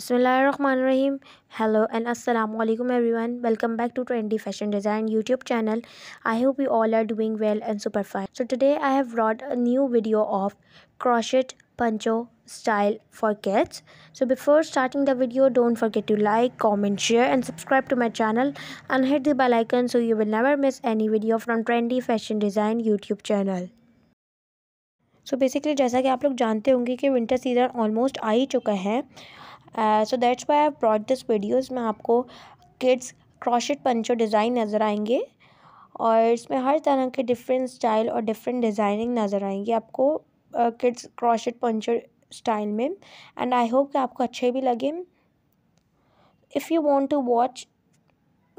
बसमीम hello and अस्सलाम वालेकुम everyone welcome back to trendy fashion design YouTube channel I hope you all are doing well and super fine so today I have brought a new video of crochet poncho style for cats so before starting the video don't forget to like comment share and subscribe to my channel and hit the bell icon so you will never miss any video from trendy fashion design YouTube channel so basically जैसा कि आप लोग जानते होंगे कि winter season almost आ ही चुका है so that's why I brought this video इसमें आपको किड्स क्रॉशेड पंचो डिज़ाइन नज़र आएंगे और इसमें हर तरह के डिफरेंट स्टाइल और डिफरेंट डिज़ाइनिंग नज़र आएंगी आपको किड्स क्रॉशेड पंचो स्टाइल में एंड आई होप कि आपको अच्छे भी लगे if you want to watch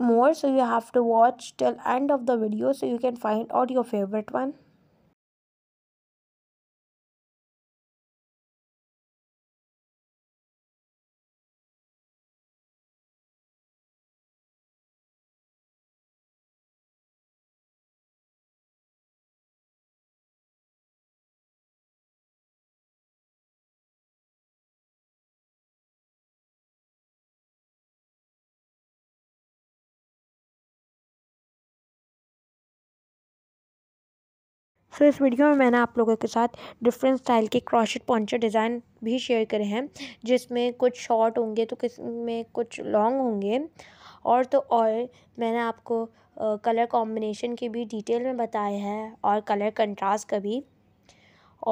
more so you have to watch till end of the video so you can find out your favourite one so तो इस वीडियो में मैंने आप लोगों के साथ डिफरेंट स्टाइल के क्रॉशेड पॉन्चर डिज़ाइन भी शेयर करे हैं जिसमें कुछ शॉर्ट होंगे तो किस में कुछ लॉन्ग होंगे और तो और मैंने आपको कलर कॉम्बिनेशन की भी डिटेल में बताया है और कलर कंट्रास्ट का भी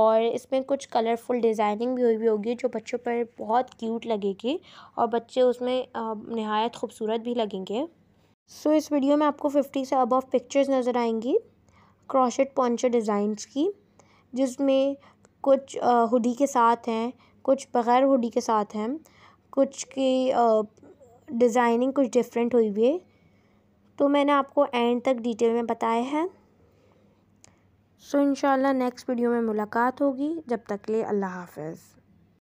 और इसमें कुछ कलरफुल डिज़ाइनिंग भी हुई भी होगी जो बच्चों पर बहुत क्यूट लगेगी और बच्चे उसमें नहायत खूबसूरत भी लगेंगे सो so, इस वीडियो में आपको फिफ्टी से अबव पिक्चर्स नज़र आएंगी क्रोशेट पॉन्चर डिज़ाइंस की जिसमें कुछ हुडी के साथ हैं कुछ बग़ैर हुडी के साथ हैं कुछ की डिज़ाइनिंग कुछ डिफरेंट हुई हुई है तो मैंने आपको एंड तक डिटेल में बताया है सो इन नेक्स्ट वीडियो में मुलाकात होगी जब तक के लिए अल्लाह हाफ़िज़